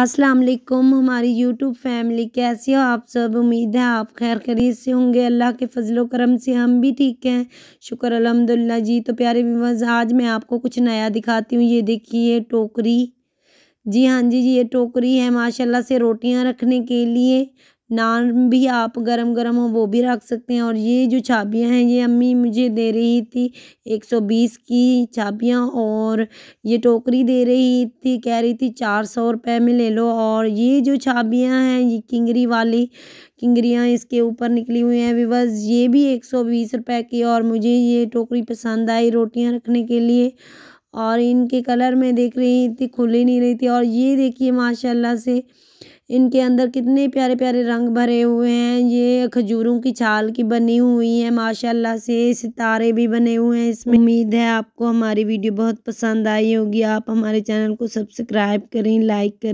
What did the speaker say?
अस्सलाम वालेकुम हमारी यूट्यूब फैमिली कैसी हो आप सब उम्मीद है आप खैर खरीद से होंगे अल्लाह के फजलो करम से हम भी ठीक हैं शुक्र अलहमदिल्ला जी तो प्यारे व्यूवर्स आज मैं आपको कुछ नया दिखाती हूँ ये देखिए टोकरी जी हाँ जी जी ये टोकरी है माशाल्लाह से रोटियाँ रखने के लिए नान भी आप गरम गरम हो वो भी रख सकते हैं और ये जो चाबियां हैं ये अम्मी मुझे दे रही थी एक सौ बीस की चाबियां और ये टोकरी दे रही थी कह रही थी चार सौ रुपये में ले लो और ये जो चाबियां हैं ये किंगरी वाली किंगरियाँ इसके ऊपर निकली हुई हैं विवस ये भी एक सौ बीस की और मुझे ये टोकरी पसंद आई रोटियाँ रखने के लिए और इनके कलर में देख रही थी खुली नहीं रही थी और ये देखिए माशाल्लाह से इनके अंदर कितने प्यारे प्यारे रंग भरे हुए हैं ये खजूरों की छाल की बनी हुई है माशाल्लाह से सितारे भी बने हुए हैं इसमें उम्मीद है आपको हमारी वीडियो बहुत पसंद आई होगी आप हमारे चैनल को सब्सक्राइब करें लाइक करें